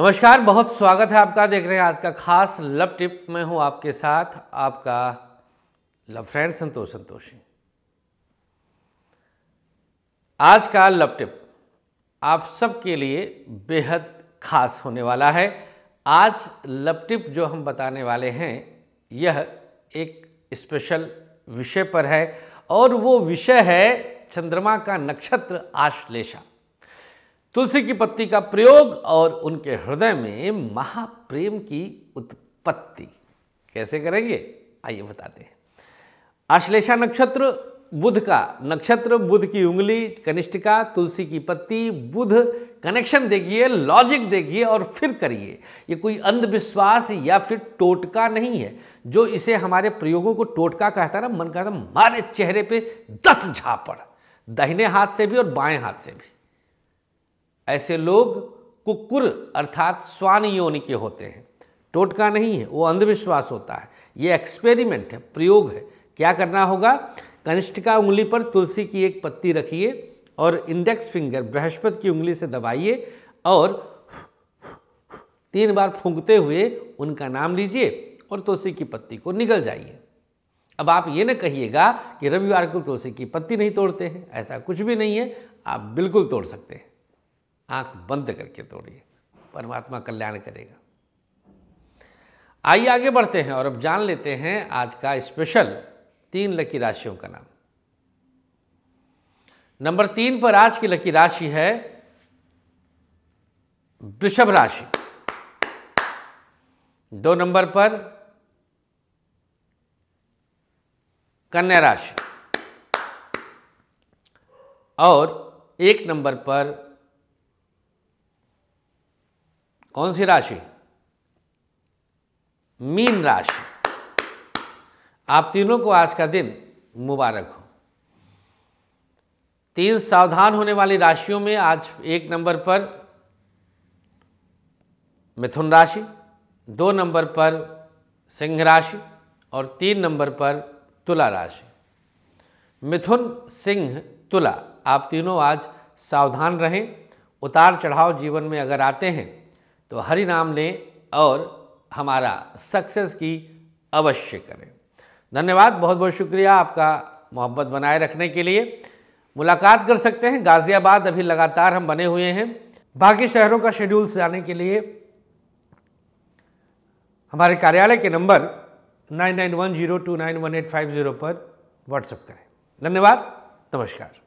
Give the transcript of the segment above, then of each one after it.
नमस्कार बहुत स्वागत है आपका देख रहे हैं आज का खास लव टिप में हूं आपके साथ आपका लव फ्रेंड संतोष संतोषी आज का लव टिप आप सबके लिए बेहद खास होने वाला है आज लव टिप जो हम बताने वाले हैं यह एक स्पेशल विषय पर है और वो विषय है चंद्रमा का नक्षत्र आश्लेषा तुलसी की पत्ती का प्रयोग और उनके हृदय में महाप्रेम की उत्पत्ति कैसे करेंगे आइए बताते हैं आश्लेषा नक्षत्र बुध का नक्षत्र बुध की उंगली कनिष्ठिका तुलसी की पत्ती बुध कनेक्शन देखिए लॉजिक देखिए और फिर करिए ये कोई अंधविश्वास या फिर टोटका नहीं है जो इसे हमारे प्रयोगों को टोटका कहता है ना मन कहता मारे चेहरे पे दस झापड़ दाहिने हाथ से भी और बाएं हाथ से भी ऐसे लोग कुकुर अर्थात स्वान योनि के होते हैं टोटका नहीं है वो अंधविश्वास होता है ये एक्सपेरिमेंट है प्रयोग है क्या करना होगा कनिष्ठ का उंगली पर तुलसी की एक पत्ती रखिए और इंडेक्स फिंगर बृहस्पति की उंगली से दबाइए और तीन बार फूंकते हुए उनका नाम लीजिए और तुलसी की पत्ती को निकल जाइए अब आप ये न कहिएगा कि रविवार को तुलसी की पत्ती नहीं तोड़ते हैं ऐसा कुछ भी नहीं है आप बिल्कुल तोड़ सकते हैं आंख बंद करके दौड़िए परमात्मा कल्याण करेगा आइए आगे बढ़ते हैं और अब जान लेते हैं आज का स्पेशल तीन लकी राशियों का नाम नंबर तीन पर आज की लकी राशि है वृषभ राशि दो नंबर पर कन्या राशि और एक नंबर पर कौन सी राशि मीन राशि आप तीनों को आज का दिन मुबारक हो तीन सावधान होने वाली राशियों में आज एक नंबर पर मिथुन राशि दो नंबर पर सिंह राशि और तीन नंबर पर तुला राशि मिथुन सिंह तुला आप तीनों आज सावधान रहें उतार चढ़ाव जीवन में अगर आते हैं तो हरि नाम लें और हमारा सक्सेस की अवश्य करें धन्यवाद बहुत बहुत शुक्रिया आपका मोहब्बत बनाए रखने के लिए मुलाकात कर सकते हैं गाज़ियाबाद अभी लगातार हम बने हुए हैं बाकी शहरों का शेड्यूल जाने के लिए हमारे कार्यालय के नंबर 9910291850 पर व्हाट्सएप करें धन्यवाद नमस्कार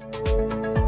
Thank you